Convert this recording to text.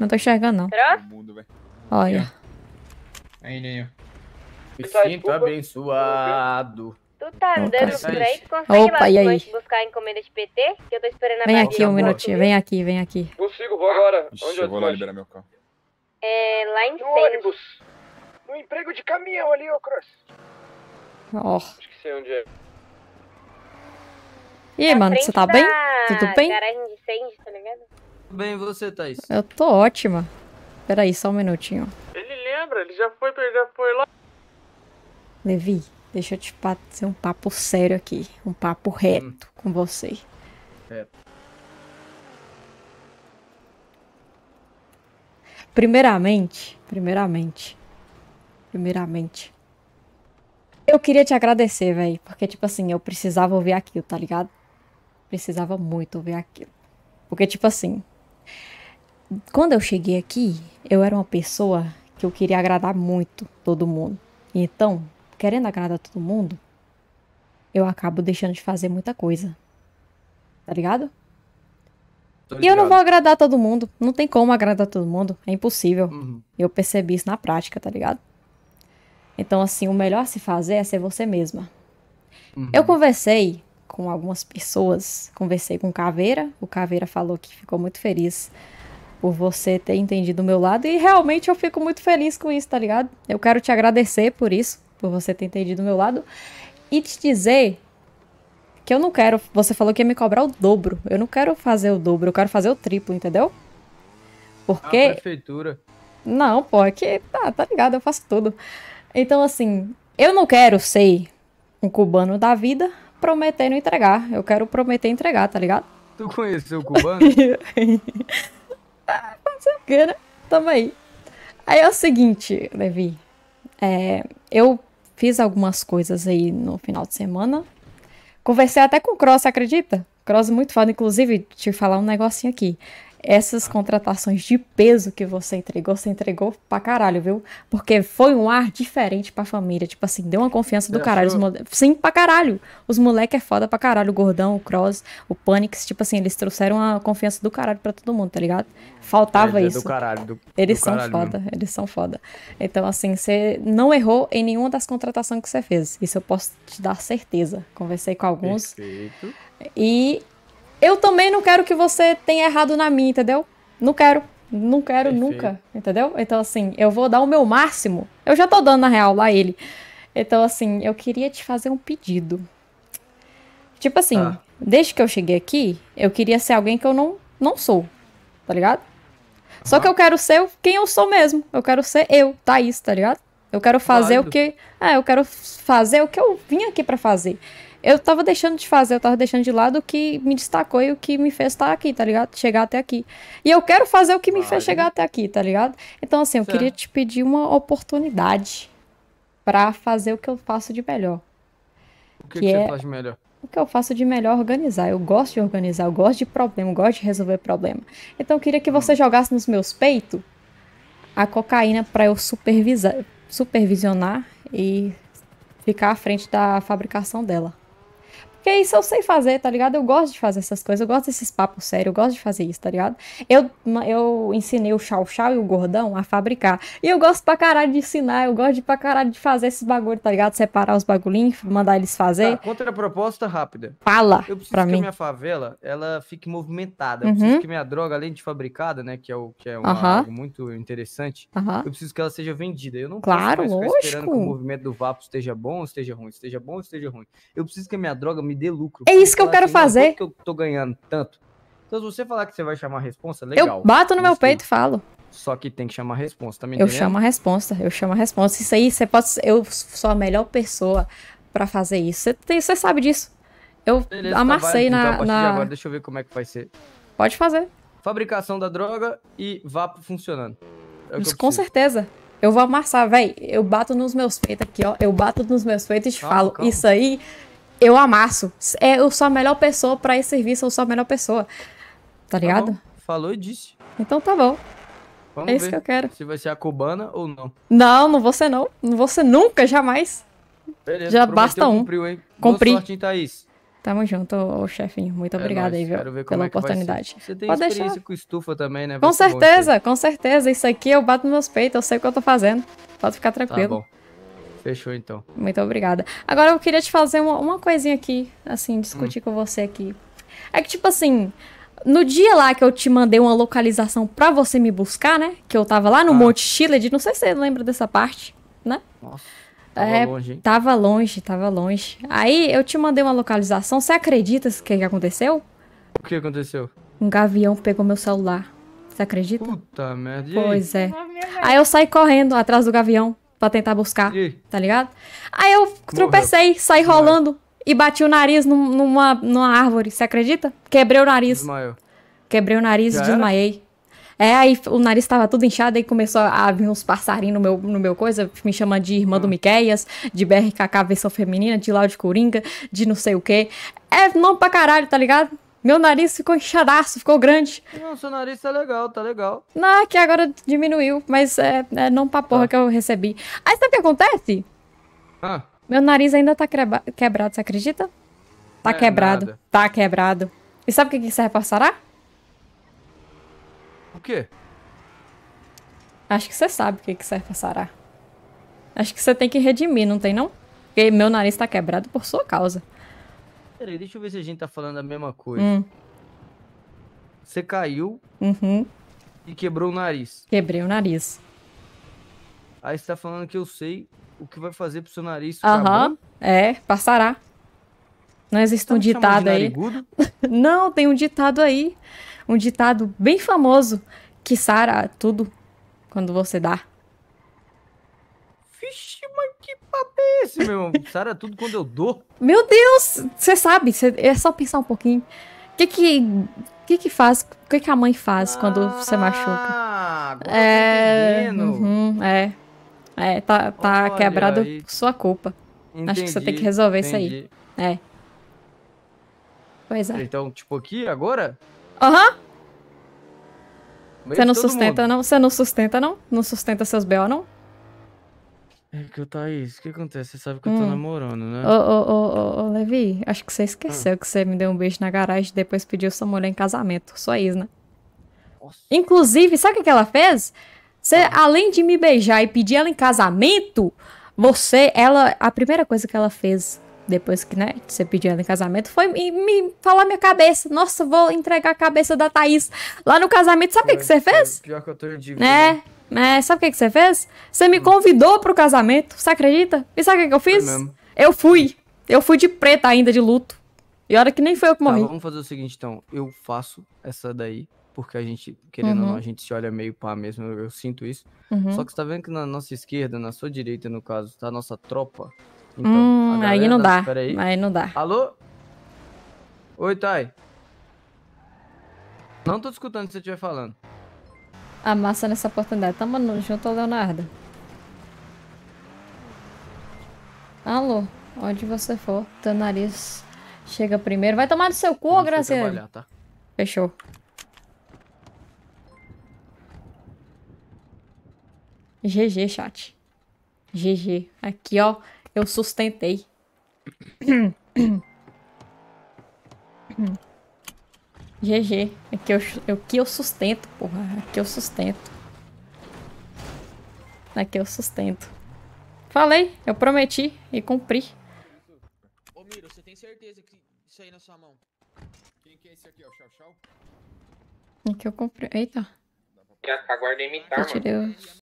Não tô enxergando, não. Será? Olha. Aí, Ninho. Me tá sinto abençoado. Tu tá andando por aí, consegue Opa, lá e aí? buscar a encomenda de PT? Que eu tô esperando a Vem aqui um minutinho, vem aqui, vem aqui. Consigo, vou agora. Ixi, Onde eu vou lá liberar meu carro. É, lá em No ônibus. No emprego de caminhão ali, ô Cross. Ó. Oh. sei onde é. E aí, mano, você tá bem? Tudo bem? Garagem de Sandy, tá ligado? Bem, você, Thaís? Eu tô ótima. Peraí, só um minutinho. Ele lembra, ele já foi, já foi lá. Levi, deixa eu te fazer um papo sério aqui. Um papo hum. reto hum. com você. Reto. Primeiramente, primeiramente, primeiramente, eu queria te agradecer, velho, porque, tipo assim, eu precisava ouvir aquilo, tá ligado? Precisava muito ouvir aquilo. Porque, tipo assim, quando eu cheguei aqui, eu era uma pessoa que eu queria agradar muito todo mundo. Então, querendo agradar todo mundo, eu acabo deixando de fazer muita coisa. Tá ligado? ligado. E eu não vou agradar todo mundo. Não tem como agradar todo mundo. É impossível. Uhum. Eu percebi isso na prática, tá ligado? Então, assim, o melhor a se fazer é ser você mesma. Uhum. Eu conversei com algumas pessoas, conversei com o Caveira, o Caveira falou que ficou muito feliz por você ter entendido o meu lado e realmente eu fico muito feliz com isso, tá ligado? Eu quero te agradecer por isso, por você ter entendido o meu lado e te dizer que eu não quero, você falou que ia me cobrar o dobro. Eu não quero fazer o dobro, eu quero fazer o triplo, entendeu? Porque a prefeitura. Não, pô, é que tá, tá ligado, eu faço tudo. Então assim, eu não quero ser um cubano da vida, prometendo entregar. Eu quero prometer entregar, tá ligado? Tu conheceu o cubano? ah, não sei o que, né? Tamo aí. Aí é o seguinte, Levi. É, eu fiz algumas coisas aí no final de semana. Conversei até com o Cross, acredita? Cross é muito foda, inclusive, te falar um negocinho aqui essas contratações de peso que você entregou, você entregou pra caralho, viu? Porque foi um ar diferente pra família. Tipo assim, deu uma confiança do é, caralho. Foi... Sim, pra caralho. Os moleques é foda pra caralho. O Gordão, o Cross, o Panics, tipo assim, eles trouxeram uma confiança do caralho pra todo mundo, tá ligado? Faltava é, isso. Do caralho, do, eles do são caralho foda, mesmo. eles são foda. Então, assim, você não errou em nenhuma das contratações que você fez. Isso eu posso te dar certeza. Conversei com alguns. Perfeito. E eu também não quero que você tenha errado na minha, entendeu? Não quero. Não quero Perfeito. nunca, entendeu? Então, assim, eu vou dar o meu máximo. Eu já tô dando, na real, lá ele. Então, assim, eu queria te fazer um pedido. Tipo assim, ah. desde que eu cheguei aqui, eu queria ser alguém que eu não, não sou, tá ligado? Ah. Só que eu quero ser quem eu sou mesmo. Eu quero ser eu, Thaís, tá ligado? Eu quero fazer o que. É, eu quero fazer o que eu vim aqui para fazer eu tava deixando de fazer, eu tava deixando de lado o que me destacou e o que me fez estar aqui, tá ligado? Chegar até aqui. E eu quero fazer o que me Ai. fez chegar até aqui, tá ligado? Então, assim, eu certo. queria te pedir uma oportunidade para fazer o que eu faço de melhor. O que, que, que é... você faz de melhor? o que eu faço de melhor organizar. Eu gosto de organizar, eu gosto de problema, eu gosto de resolver problema. Então eu queria que você hum. jogasse nos meus peitos a cocaína para eu supervisar, supervisionar e ficar à frente da fabricação dela. Porque isso eu sei fazer, tá ligado? Eu gosto de fazer essas coisas, eu gosto desses papos sérios, eu gosto de fazer isso, tá ligado? Eu, eu ensinei o Chau Chau e o Gordão a fabricar. E eu gosto pra caralho de ensinar, eu gosto de pra caralho de fazer esses bagulho, tá ligado? Separar os bagulhinhos, mandar eles fazer. Tá, proposta rápida. Fala Eu preciso pra que mim. minha favela, ela fique movimentada. Eu uhum. preciso que minha droga, além de fabricada, né, que é, o, que é uma, uhum. algo muito interessante, uhum. eu preciso que ela seja vendida. Eu não claro, posso ficar lógico. esperando que o movimento do Vapo esteja bom, esteja ruim, esteja bom, esteja ruim. Eu preciso que a minha droga me dê lucro. É isso que eu quero assim, fazer. Que eu tô ganhando tanto. Então, se você falar que você vai chamar a responsa, legal. Eu bato no meu peito e falo. Só que tem que chamar a resposta, tá Eu entendendo? chamo a resposta, eu chamo a resposta. Isso aí, você pode. Eu sou a melhor pessoa para fazer isso. Você, tem, você sabe disso. Eu Beleza, tá, amassei então, na. Então, na... Agora, deixa eu ver como é que vai ser. Pode fazer. Fabricação da droga e vapo funcionando. É Com certeza. Eu vou amassar, velho. Eu bato nos meus peitos aqui, ó. Eu bato nos meus peitos e te falo. Calma. Isso aí eu amasso. É, eu sou a melhor pessoa para esse serviço, eu sou a melhor pessoa. Tá, tá ligado? Tá Falou e disse. Então tá bom. Vamos é isso que eu quero. Se vai ser a cubana ou não. Não, não vou ser não. Não vou ser nunca, jamais. Beleza, Já basta um. Cumpriu, hein? Cumpri. Boa sorte, hein, Thaís. Tamo junto, ô, chefinho. Muito é obrigada aí, viu? Quero ver pela é oportunidade. Você tem Pode experiência deixar. com estufa também, né? Vai com certeza, com certeza. Isso aqui eu bato nos meus peitos, eu sei o que eu tô fazendo. Pode ficar tá tranquilo. Tá bom. Fechou, então. Muito obrigada. Agora eu queria te fazer uma, uma coisinha aqui, assim, discutir hum. com você aqui. É que, tipo assim, no dia lá que eu te mandei uma localização pra você me buscar, né? Que eu tava lá no ah. Monte Chile, não sei se você lembra dessa parte, né? Nossa. É, tava é, longe, hein? Tava longe, tava longe. Aí eu te mandei uma localização. Você acredita o que aconteceu? O que aconteceu? Um gavião pegou meu celular. Você acredita? Puta merda. Pois é. Ah, aí eu saí correndo atrás do gavião para tentar buscar, e? tá ligado? Aí eu tropecei, saí rolando e bati o nariz num, numa, numa árvore, você acredita? Quebrei o nariz. Desmaio. Quebrei o nariz e desmaiei. É, aí o nariz tava tudo inchado, e começou a vir uns passarinhos no meu, no meu coisa, me chamando de irmã do ah. Miqueias, de BRKK versão feminina, de Laude de Coringa, de não sei o quê. É nome pra caralho, tá ligado? Meu nariz ficou enxadaço, ficou grande. Não, seu nariz tá legal, tá legal. Não, é que agora diminuiu, mas é, é não pra porra ah. que eu recebi. Aí sabe o que acontece? Ah. Meu nariz ainda tá quebrado, você acredita? Tá é quebrado, nada. tá quebrado. E sabe o que, que você sarar? O quê? Acho que você sabe o que, que você sarar. Acho que você tem que redimir, não tem não? Porque meu nariz tá quebrado por sua causa. Peraí, deixa eu ver se a gente tá falando a mesma coisa. Hum. Você caiu uhum. e quebrou o nariz. Quebrei o nariz. Aí você tá falando que eu sei o que vai fazer pro seu nariz ficar Aham, é, passará. Não existe tá um ditado aí. Não, tem um ditado aí. Um ditado bem famoso que sara tudo quando você dá. esse, meu irmão? Sara tudo quando eu dou. Meu Deus! Você sabe, cê, é só pensar um pouquinho. O que que, que que faz, o que que a mãe faz ah, quando você ah, machuca? Agora é, eu tô uhum, é, é, tá, tá quebrado aí. por sua culpa. Entendi, Acho que você tem que resolver entendi. isso aí. É. Pois é. Então, tipo aqui, agora? Aham. Uhum. Você não sustenta, mundo. não? Você não sustenta, não? Não sustenta seus B.O., não? É que o Thaís, o que acontece? Você sabe que eu tô hum. namorando, né? ô, ô, ô, ô, Levi, acho que você Ah, esqueceu que você me deu um beijo na garagem e depois pediu sua mulher em casamento. Só isso, né? nossa. Inclusive, sabe o que ela fez? Você, Ah, além de me beijar e pedir ela em casamento, você, ela, a primeira coisa que ela fez depois que, né, você pediu ela em casamento foi me, me falar minha cabeça. Nossa, vou entregar a cabeça da Thaís lá no casamento. Sabe o que que você fez? Pior que eu tô em dívida, né? É, mas é, sabe o que, que você fez? Você me convidou pro casamento, você acredita? E sabe o que, que eu fiz? Eu fui. Eu fui de preta ainda, de luto. E olha que nem foi eu que tá, morri. Tá, vamos fazer o seguinte, então. Eu faço essa daí, porque a gente, querendo uhum. ou não, uhum. a gente se olha meio pá mesmo, eu, eu sinto isso. Uhum. Só que você tá vendo que na nossa esquerda, na sua direita, no caso, tá a nossa tropa. Então, hum, aí não tá dá. Aí. aí não dá. Alô? Oi, Thay. Não tô escutando o que você estiver falando a massa nessa oportunidade. Tamo junto ao Leonardo. Alô, onde você for, teu nariz chega primeiro. Vai tomar no seu cu, Graciano. Tá? Fechou. GG, chat. GG. Aqui, ó, eu sustentei. GG. Aqui é eu, aqui é eu sustento, porra. Aqui é eu sustento. Aqui eu sustento. Falei, eu prometi e cumpri. Ô Miro, você tem certeza que isso aí na sua mão? Quem que é esse aqui, ó? Chau, chau? Aqui eu comprei. Eita. Que a guarda imitar, mano.